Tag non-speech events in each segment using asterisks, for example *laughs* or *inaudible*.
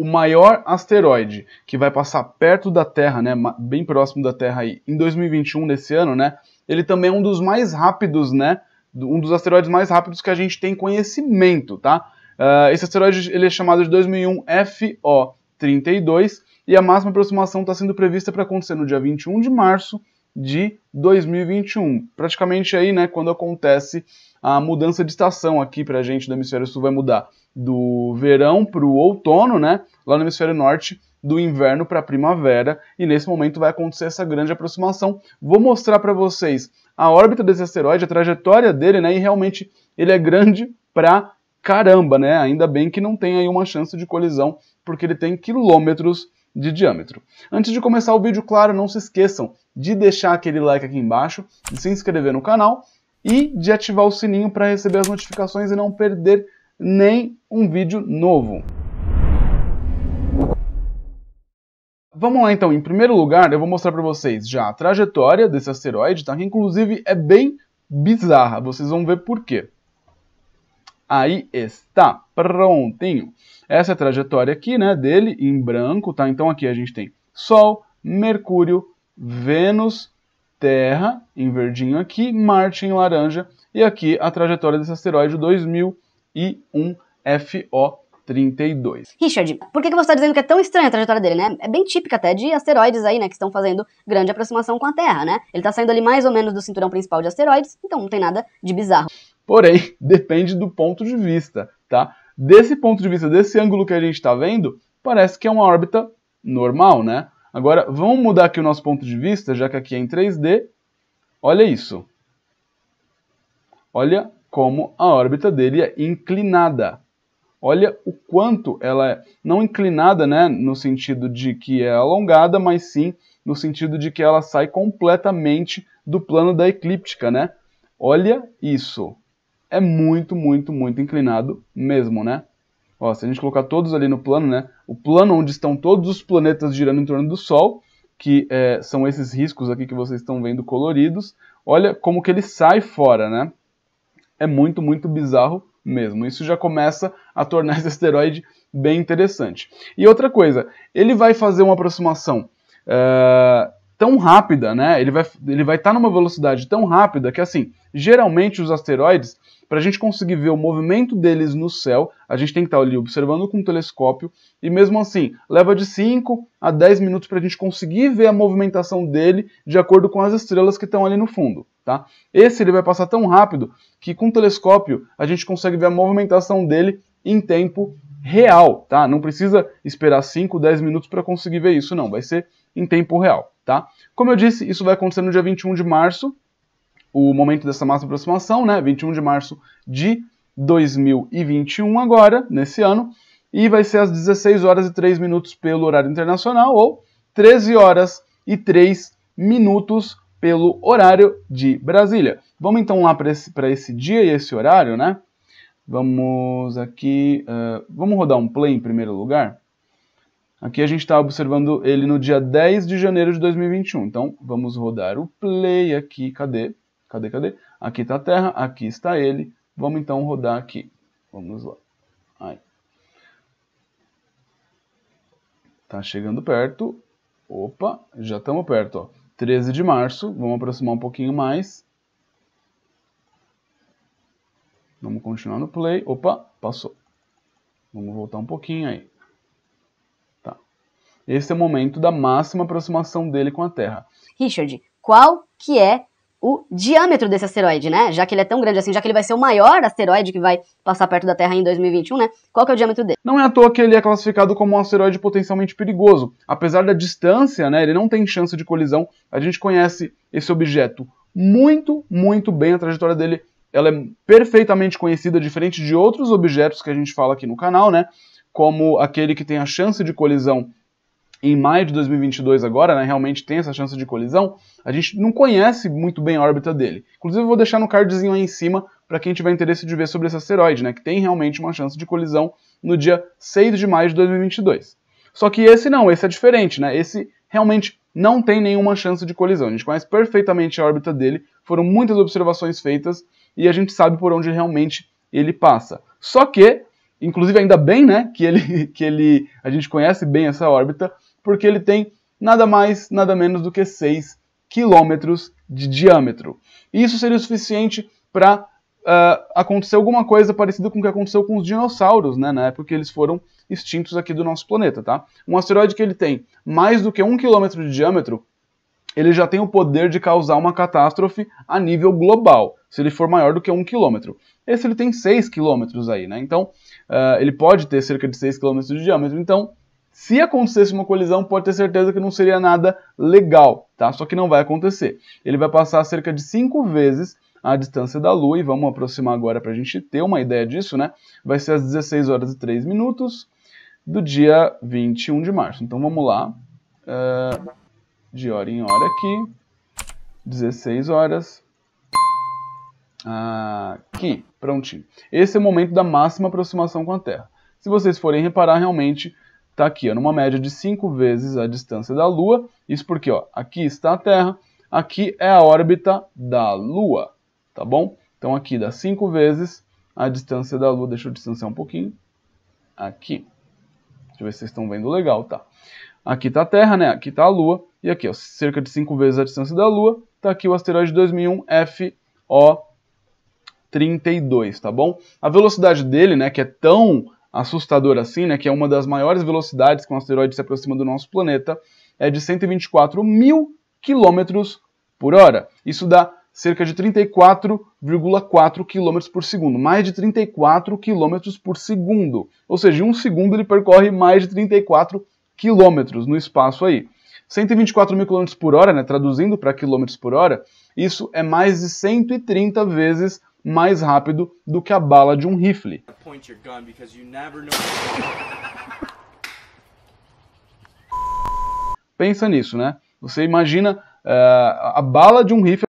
o maior asteroide que vai passar perto da Terra, né, bem próximo da Terra aí, em 2021 nesse ano, né? Ele também é um dos mais rápidos, né? Um dos asteroides mais rápidos que a gente tem conhecimento, tá? Uh, esse asteroide ele é chamado de 2001 FO32 e a máxima aproximação está sendo prevista para acontecer no dia 21 de março de 2021. Praticamente aí, né, quando acontece a mudança de estação aqui para a gente do hemisfério sul vai mudar do verão para o outono, né? Lá no hemisfério norte, do inverno para a primavera, e nesse momento vai acontecer essa grande aproximação. Vou mostrar para vocês a órbita desse asteroide, a trajetória dele, né? E realmente ele é grande pra caramba, né? Ainda bem que não tem aí uma chance de colisão, porque ele tem quilômetros de diâmetro. Antes de começar o vídeo, claro, não se esqueçam de deixar aquele like aqui embaixo, de se inscrever no canal e de ativar o sininho para receber as notificações e não perder nem um vídeo novo. Vamos lá então, em primeiro lugar eu vou mostrar para vocês já a trajetória desse asteroide, tá? que inclusive é bem bizarra, vocês vão ver por quê. Aí está, prontinho. Essa é a trajetória aqui, né, dele em branco, tá? Então aqui a gente tem Sol, Mercúrio, Vênus, Terra, em verdinho aqui, Marte em laranja, e aqui a trajetória desse asteroide 2000 e um FO 32. Richard, por que, que você está dizendo que é tão estranha a trajetória dele, né? É bem típica até de asteroides aí, né? Que estão fazendo grande aproximação com a Terra, né? Ele está saindo ali mais ou menos do cinturão principal de asteroides, então não tem nada de bizarro. Porém, *laughs* depende do ponto de vista, tá? Desse ponto de vista, desse ângulo que a gente está vendo, parece que é uma órbita normal, né? Agora, vamos mudar aqui o nosso ponto de vista, já que aqui é em 3D. Olha isso. Olha como a órbita dele é inclinada. Olha o quanto ela é, não inclinada, né, no sentido de que é alongada, mas sim no sentido de que ela sai completamente do plano da eclíptica, né? Olha isso. É muito, muito, muito inclinado mesmo, né? Ó, se a gente colocar todos ali no plano, né? O plano onde estão todos os planetas girando em torno do Sol, que é, são esses riscos aqui que vocês estão vendo coloridos, olha como que ele sai fora, né? é muito, muito bizarro mesmo. Isso já começa a tornar *laughs* esse asteroide bem interessante. E outra coisa, ele vai fazer uma aproximação uh, tão rápida, né? Ele vai estar ele vai tá numa velocidade tão rápida que, assim, geralmente os asteroides, para a gente conseguir ver o movimento deles no céu, a gente tem que estar tá ali observando com um telescópio, e mesmo assim, leva de 5 a 10 minutos para a gente conseguir ver a movimentação dele de acordo com as estrelas que estão ali no fundo. Tá? Esse ele vai passar tão rápido que com o telescópio a gente consegue ver a movimentação dele em tempo real, tá? Não precisa esperar 5, 10 minutos para conseguir ver isso, não. Vai ser em tempo real, tá? Como eu disse, isso vai acontecer no dia 21 de março, o momento dessa massa aproximação, né? 21 de março de 2021 agora, nesse ano, e vai ser às 16 horas e 3 minutos pelo horário internacional ou 13 horas e 3 minutos pelo horário de Brasília. Vamos então lá para esse, esse dia e esse horário, né? Vamos aqui. Uh, vamos rodar um play em primeiro lugar. Aqui a gente está observando ele no dia 10 de janeiro de 2021. Então vamos rodar o play aqui. Cadê? Cadê? Cadê? Aqui está a Terra, aqui está ele. Vamos então rodar aqui. Vamos lá. Aí. Tá chegando perto. Opa, já estamos perto. Ó. 13 de março. Vamos aproximar um pouquinho mais. Vamos continuar no play. Opa, passou. Vamos voltar um pouquinho aí. Tá. Esse é o momento da máxima aproximação dele com a Terra. Richard, qual que é o diâmetro desse asteroide, né? Já que ele é tão grande assim, já que ele vai ser o maior asteroide que vai passar perto da Terra em 2021, né? Qual que é o diâmetro dele? Não é à toa que ele é classificado como um asteroide potencialmente perigoso. Apesar da distância, né? Ele não tem chance de colisão. A gente conhece esse objeto muito, muito bem. A trajetória dele ela é perfeitamente conhecida, diferente de outros objetos que a gente fala aqui no canal, né? Como aquele que tem a chance de colisão em maio de 2022 agora, né? Realmente tem essa chance de colisão. A gente não conhece muito bem a órbita dele. Inclusive, eu vou deixar no cardzinho aí em cima para quem tiver interesse de ver sobre esse asteroide, né, que tem realmente uma chance de colisão no dia 6 de maio de 2022. Só que esse não, esse é diferente, né? Esse realmente não tem nenhuma chance de colisão. A gente conhece perfeitamente a órbita dele, foram muitas observações feitas e a gente sabe por onde realmente ele passa. Só que, inclusive ainda bem, né, que ele *laughs* que ele a gente conhece bem essa órbita, porque ele tem nada mais, nada menos do que seis quilômetros de diâmetro. Isso seria o suficiente para uh, ah, acontecer alguma coisa parecida com o que aconteceu com os dinossauros, né, na época que eles foram extintos aqui do nosso planeta, tá? Um asteroide que ele tem mais do que um quilômetro de diâmetro, ele já tem o poder de causar uma catástrofe a nível global, se ele for maior do que um quilômetro. Esse ele tem 6 quilômetros aí, né? Então, uh, ele pode ter cerca de 6 quilômetros de diâmetro. Então, se acontecesse uma colisão, pode ter certeza que não seria nada legal, tá? Só que não vai acontecer. Ele vai passar cerca de cinco vezes a distância da Lua, e vamos aproximar agora para a gente ter uma ideia disso, né? Vai ser às 16 horas e 3 minutos do dia 21 de março. Então vamos lá, uh, de hora em hora aqui, 16 horas, aqui, prontinho. Esse é o momento da máxima aproximação com a Terra. Se vocês forem reparar, realmente está aqui, ó, numa média de 5 vezes a distância da Lua. Isso porque ó, aqui está a Terra, aqui é a órbita da Lua, tá bom? Então aqui dá 5 vezes a distância da Lua. Deixa eu distanciar um pouquinho. Aqui. Deixa eu ver se vocês estão vendo legal, tá? Aqui está a Terra, né? Aqui está a Lua. E aqui, ó, cerca de 5 vezes a distância da Lua, está aqui o asteroide 2001 FO32, tá bom? A velocidade dele, né, que é tão assustador assim, né, que é uma das maiores velocidades que um asteroide se aproxima do nosso planeta, é de 124 mil quilômetros por hora. Isso dá cerca de 34,4 km por segundo, mais de 34 km por segundo. Ou seja, em um segundo ele percorre mais de 34 km no espaço aí. 124 mil km por hora, né, traduzindo para quilômetros por hora, isso é mais de 130 vezes mais rápido do que a bala de um rifle. Pensa nisso, né? Você imagina uh, a bala de um rifle.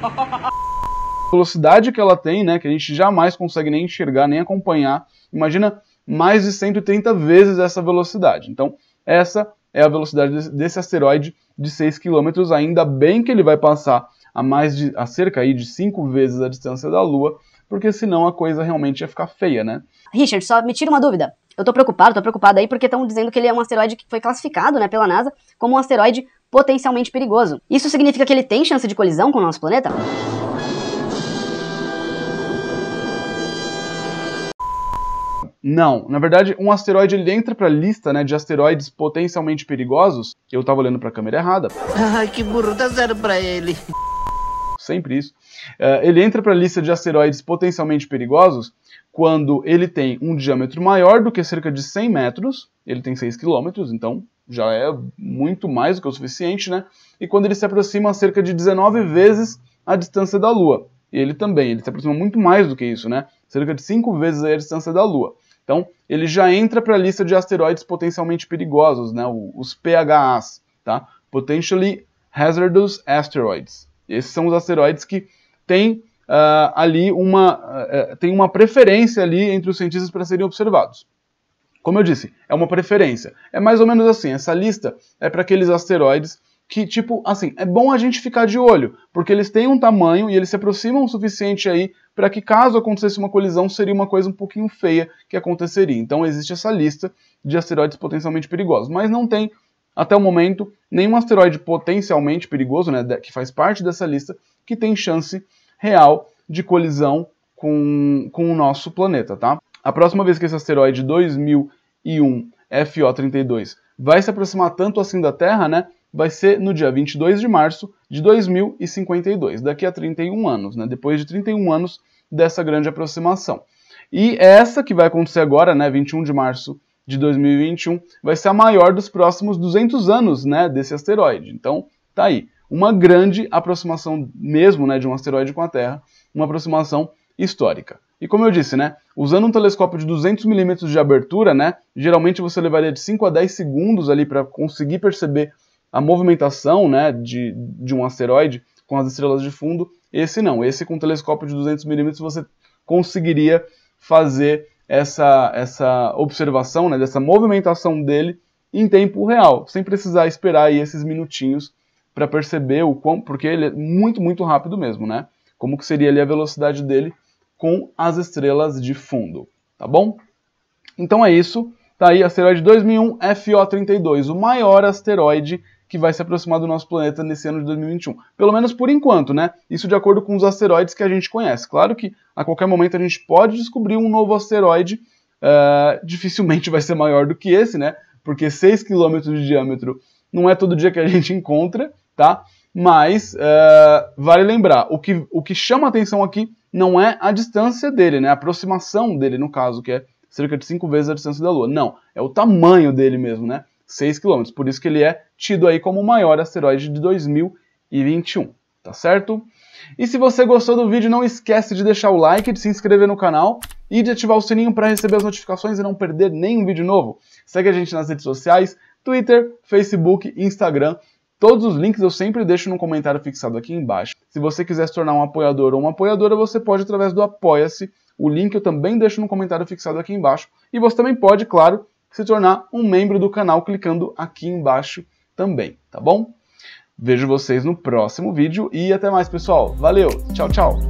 A velocidade que ela tem, né? Que a gente jamais consegue nem enxergar, nem acompanhar. Imagina mais de 130 vezes essa velocidade. Então, essa é a velocidade desse asteroide de 6 km, ainda bem que ele vai passar a mais de a cerca aí de cinco vezes a distância da Lua, porque senão a coisa realmente ia ficar feia, né? Richard, só me tira uma dúvida. Eu tô preocupado, tô preocupado aí porque estão dizendo que ele é um asteroide que foi classificado, né, pela NASA como um asteroide potencialmente perigoso. Isso significa que ele tem chance de colisão com o nosso planeta? Não, na verdade, um asteroide ele entra para a lista né, de asteroides potencialmente perigosos. Eu tava olhando para a câmera errada. Ai, que burro, dá zero para ele sempre isso. Uh, ele entra para a lista de asteroides potencialmente perigosos quando ele tem um diâmetro maior do que cerca de 100 metros, ele tem 6 quilômetros, então já é muito mais do que o suficiente, né? E quando ele se aproxima cerca de 19 vezes a distância da Lua. E ele também, ele se aproxima muito mais do que isso, né? Cerca de 5 vezes a distância da Lua. Então, ele já entra para a lista de asteroides potencialmente perigosos, né? Os PHAs, tá? Potentially Hazardous Asteroids. Esses são os asteroides que têm uh, ali uma, uh, eh, eh, tem uma preferência ali entre os cientistas para serem observados. Como eu disse, é uma preferência. É mais ou menos assim, essa lista é para aqueles asteroides que, tipo, assim, é bom a gente ficar de olho, porque eles têm um tamanho e eles se aproximam o suficiente aí para que, caso acontecesse uma colisão, seria uma coisa um pouquinho feia que aconteceria. Então, existe essa lista de asteroides potencialmente perigosos, mas não tem até o momento, nenhum asteroide potencialmente perigoso, né, que faz parte dessa lista, que tem chance real de colisão com, com o nosso planeta, tá? A próxima vez que esse asteroide 2001 FO32 vai se aproximar tanto assim da Terra, né? Vai ser no dia 22 de março de 2052, daqui a 31 anos, né? Depois de 31 anos dessa grande aproximação. E essa que vai acontecer agora, né, 21 de março de 2021 vai ser a maior dos próximos 200 anos, né, desse asteroide. Então, tá aí, uma grande aproximação mesmo, né, de um asteroide com a Terra, uma aproximação histórica. E como eu disse, né, usando um telescópio de 200 milímetros de abertura, né, geralmente você levaria de 5 a 10 segundos ali para conseguir perceber a movimentação, né, de, de um asteroide com as estrelas de fundo. Esse não, esse com um telescópio de 200 milímetros você conseguiria fazer essa, essa observação, né, dessa movimentação dele em tempo real, sem precisar esperar aí esses minutinhos para perceber o quão, porque ele é muito, muito rápido mesmo, né? Como que seria ali a velocidade dele com as estrelas de fundo, tá bom? Então é isso, tá aí asteroide 2001 FO32, o maior asteroide que vai se aproximar do nosso planeta nesse ano de 2021. Pelo menos por enquanto, né? Isso de acordo com os asteroides que a gente conhece. Claro que a qualquer momento a gente pode descobrir um novo asteroide, uh, dificilmente vai ser maior do que esse, né? Porque 6 km de diâmetro não é todo dia que a gente *laughs* encontra, tá? Mas uh, vale lembrar, o que, o que chama atenção aqui não é a distância dele, né? A aproximação dele, no caso, que é cerca de 5 vezes a distância da Lua. Não, é o tamanho dele mesmo, né? 6 km. Por isso que ele é tido aí como o maior asteroide de 2021, tá certo? E se você gostou do vídeo, não esquece de deixar o like, de se inscrever no canal e de ativar o sininho para receber as notificações e não perder nenhum vídeo novo. Segue a gente nas redes sociais, Twitter, Facebook, Instagram. Todos os links eu sempre deixo no comentário fixado aqui embaixo. Se você quiser se tornar um apoiador ou uma apoiadora, você pode através do Apoia-se. O link eu também deixo no comentário fixado aqui embaixo. E você também pode, claro, se tornar um membro do canal clicando aqui embaixo também, tá bom? Vejo vocês no próximo vídeo e até mais, pessoal. Valeu, tchau, tchau!